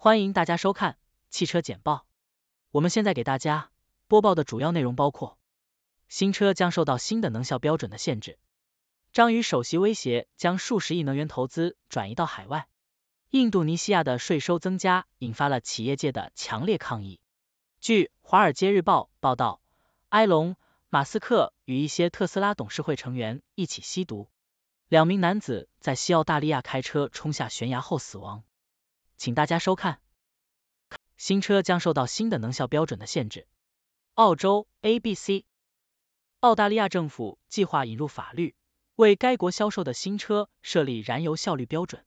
欢迎大家收看汽车简报。我们现在给大家播报的主要内容包括：新车将受到新的能效标准的限制；章鱼首席威胁将数十亿能源投资转移到海外；印度尼西亚的税收增加引发了企业界的强烈抗议。据《华尔街日报》报道，埃隆·马斯克与一些特斯拉董事会成员一起吸毒。两名男子在西澳大利亚开车冲下悬崖后死亡。请大家收看。新车将受到新的能效标准的限制。澳洲 ABC，澳大利亚政府计划引入法律，为该国销售的新车设立燃油效率标准。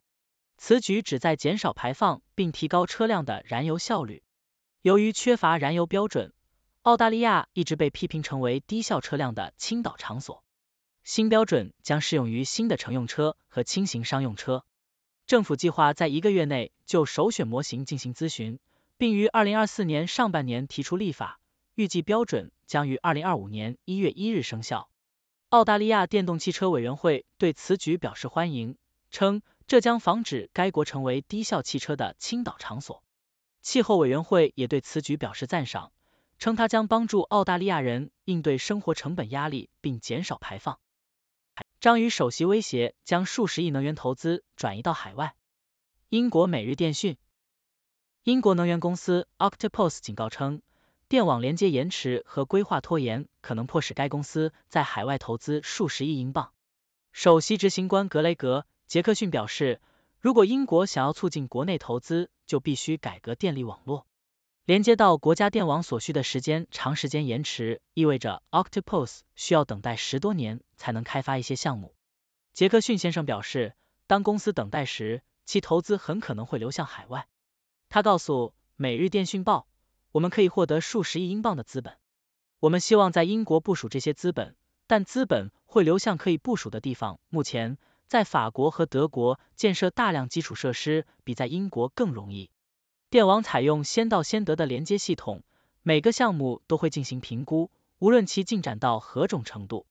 此举旨在减少排放并提高车辆的燃油效率。由于缺乏燃油标准，澳大利亚一直被批评成为低效车辆的倾倒场所。新标准将适用于新的乘用车和轻型商用车。政府计划在一个月内就首选模型进行咨询，并于二零二四年上半年提出立法，预计标准将于二零二五年一月一日生效。澳大利亚电动汽车委员会对此举表示欢迎，称这将防止该国成为低效汽车的倾倒场所。气候委员会也对此举表示赞赏，称它将帮助澳大利亚人应对生活成本压力并减少排放。章鱼首席威胁将数十亿能源投资转移到海外。英国每日电讯，英国能源公司 Octopus 警告称，电网连接延迟和规划拖延可能迫使该公司在海外投资数十亿英镑。首席执行官格雷格·杰克逊表示，如果英国想要促进国内投资，就必须改革电力网络。连接到国家电网所需的时间长时间延迟，意味着 Octopus 需要等待十多年才能开发一些项目。杰克逊先生表示，当公司等待时，其投资很可能会流向海外。他告诉《每日电讯报》，我们可以获得数十亿英镑的资本，我们希望在英国部署这些资本，但资本会流向可以部署的地方。目前，在法国和德国建设大量基础设施比在英国更容易。电网采用先到先得的连接系统，每个项目都会进行评估，无论其进展到何种程度。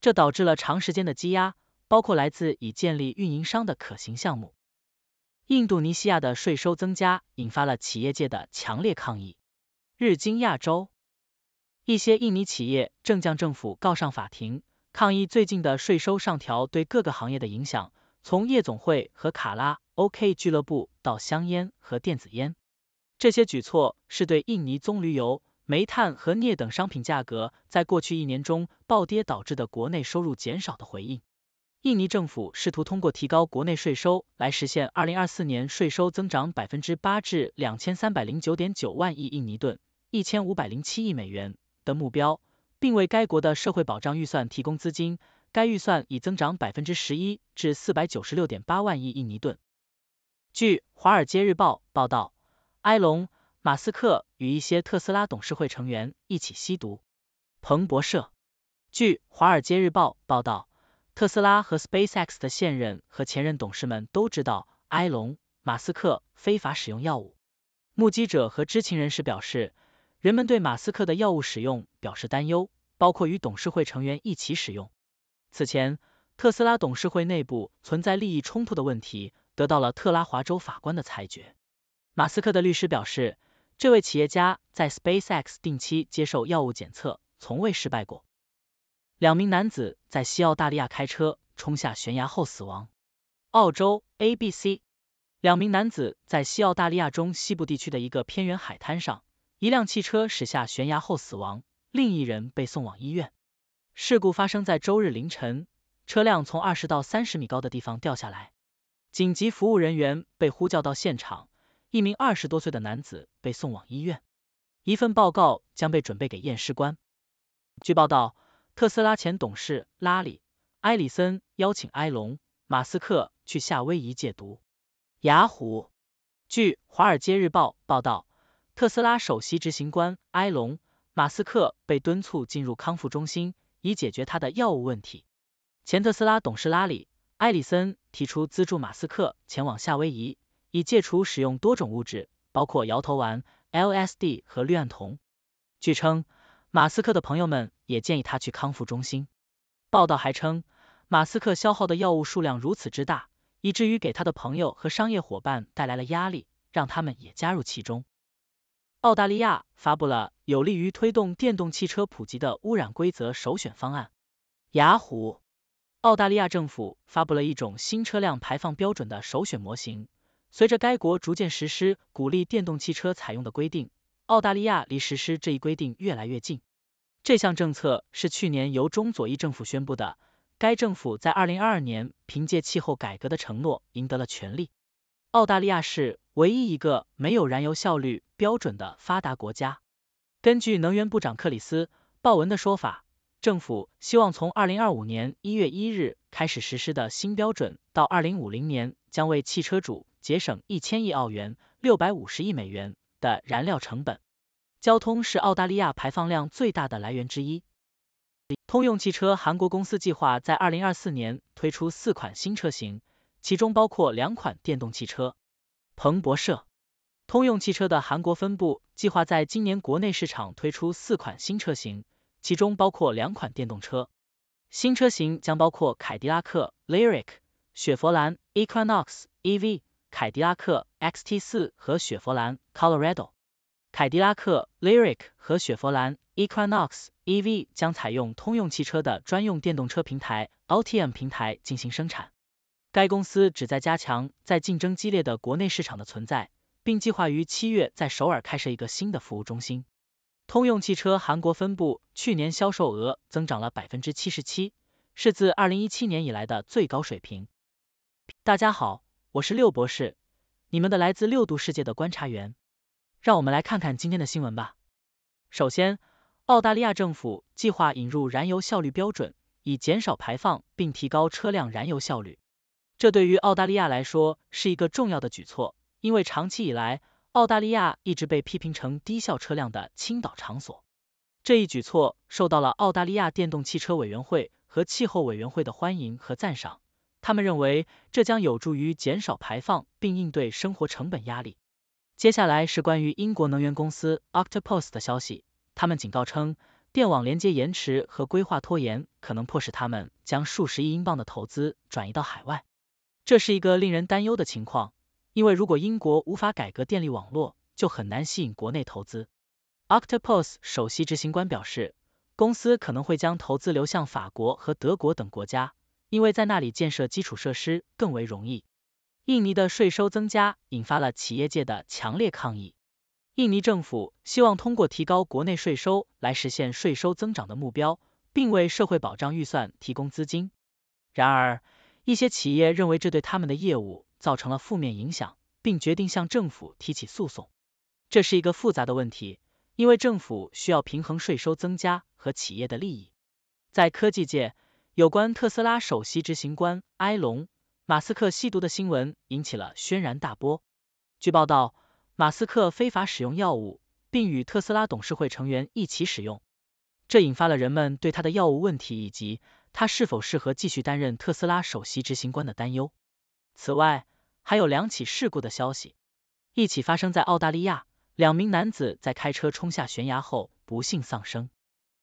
这导致了长时间的积压，包括来自已建立运营商的可行项目。印度尼西亚的税收增加引发了企业界的强烈抗议。日经亚洲，一些印尼企业正将政府告上法庭，抗议最近的税收上调对各个行业的影响。从夜总会和卡拉 O K 俱乐部到香烟和电子烟，这些举措是对印尼棕榈油、煤炭和镍等商品价格在过去一年中暴跌导致的国内收入减少的回应。印尼政府试图通过提高国内税收来实现二零二四年税收增长百分之八至两千三百零九点九万亿印尼盾、一千五百零七亿美元的目标，并为该国的社会保障预算提供资金。该预算已增长百分之十一至四百九十六点八万亿印尼盾。据《华尔街日报》报道，埃隆·马斯克与一些特斯拉董事会成员一起吸毒。彭博社，据《华尔街日报》报道，特斯拉和 SpaceX 的现任和前任董事们都知道埃隆·马斯克非法使用药物。目击者和知情人士表示，人们对马斯克的药物使用表示担忧，包括与董事会成员一起使用。此前，特斯拉董事会内部存在利益冲突的问题得到了特拉华州法官的裁决。马斯克的律师表示，这位企业家在 SpaceX 定期接受药物检测，从未失败过。两名男子在西澳大利亚开车冲下悬崖后死亡。澳洲 ABC 两名男子在西澳大利亚中西部地区的一个偏远海滩上，一辆汽车驶下悬崖后死亡，另一人被送往医院。事故发生在周日凌晨，车辆从二十到三十米高的地方掉下来。紧急服务人员被呼叫到现场，一名二十多岁的男子被送往医院。一份报告将被准备给验尸官。据报道，特斯拉前董事拉里·埃里森邀请埃隆·马斯克去夏威夷戒毒。雅虎，据《华尔街日报》报道，特斯拉首席执行官埃隆·马斯克被敦促进入康复中心。以解决他的药物问题。前特斯拉董事拉里埃里森提出资助马斯克前往夏威夷，以戒除使用多种物质，包括摇头丸、LSD 和氯胺酮。据称，马斯克的朋友们也建议他去康复中心。报道还称，马斯克消耗的药物数量如此之大，以至于给他的朋友和商业伙伴带来了压力，让他们也加入其中。澳大利亚发布了有利于推动电动汽车普及的污染规则首选方案。雅虎，澳大利亚政府发布了一种新车辆排放标准的首选模型。随着该国逐渐实施鼓励电动汽车采用的规定，澳大利亚离实施这一规定越来越近。这项政策是去年由中左翼政府宣布的，该政府在二零二二年凭借气候改革的承诺赢得了权力。澳大利亚是。唯一一个没有燃油效率标准的发达国家。根据能源部长克里斯·鲍文的说法，政府希望从二零二五年一月一日开始实施的新标准，到二零五零年将为汽车主节省一千亿澳元（六百五十亿美元）的燃料成本。交通是澳大利亚排放量最大的来源之一。通用汽车韩国公司计划在二零二四年推出四款新车型，其中包括两款电动汽车。彭博社，通用汽车的韩国分部计划在今年国内市场推出四款新车型，其中包括两款电动车。新车型将包括凯迪拉克 Lyric、雪佛兰 Equinox EV、凯迪拉克 XT4 和雪佛兰 Colorado。凯迪拉克 Lyric 和雪佛兰 Equinox EV 将采用通用汽车的专用电动车平台 Ultium 平台进行生产。该公司旨在加强在竞争激烈的国内市场的存在，并计划于七月在首尔开设一个新的服务中心。通用汽车韩国分部去年销售额增长了百分之七十七，是自二零一七年以来的最高水平。大家好，我是六博士，你们的来自六度世界的观察员。让我们来看看今天的新闻吧。首先，澳大利亚政府计划引入燃油效率标准，以减少排放并提高车辆燃油效率。这对于澳大利亚来说是一个重要的举措，因为长期以来，澳大利亚一直被批评成低效车辆的倾倒场所。这一举措受到了澳大利亚电动汽车委员会和气候委员会的欢迎和赞赏，他们认为这将有助于减少排放并应对生活成本压力。接下来是关于英国能源公司 Octopus 的消息，他们警告称，电网连接延迟和规划拖延可能迫使他们将数十亿英镑的投资转移到海外。这是一个令人担忧的情况，因为如果英国无法改革电力网络，就很难吸引国内投资。Octopus 首席执行官表示，公司可能会将投资流向法国和德国等国家，因为在那里建设基础设施更为容易。印尼的税收增加引发了企业界的强烈抗议。印尼政府希望通过提高国内税收来实现税收增长的目标，并为社会保障预算提供资金。然而，一些企业认为这对他们的业务造成了负面影响，并决定向政府提起诉讼。这是一个复杂的问题，因为政府需要平衡税收增加和企业的利益。在科技界，有关特斯拉首席执行官埃隆·马斯克吸毒的新闻引起了轩然大波。据报道，马斯克非法使用药物，并与特斯拉董事会成员一起使用，这引发了人们对他的药物问题以及。他是否适合继续担任特斯拉首席执行官的担忧。此外，还有两起事故的消息：一起发生在澳大利亚，两名男子在开车冲下悬崖后不幸丧生；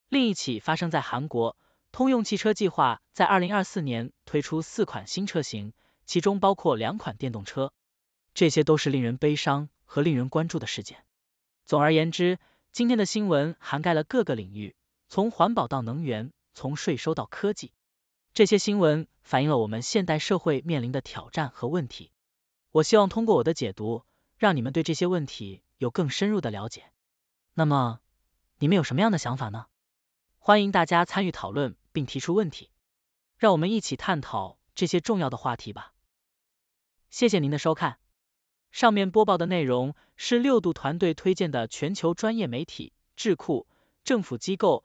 另一起发生在韩国，通用汽车计划在二零二四年推出四款新车型，其中包括两款电动车。这些都是令人悲伤和令人关注的事件。总而言之，今天的新闻涵盖了各个领域，从环保到能源。从税收到科技，这些新闻反映了我们现代社会面临的挑战和问题。我希望通过我的解读，让你们对这些问题有更深入的了解。那么，你们有什么样的想法呢？欢迎大家参与讨论并提出问题，让我们一起探讨这些重要的话题吧。谢谢您的收看。上面播报的内容是六度团队推荐的全球专业媒体、智库、政府机构。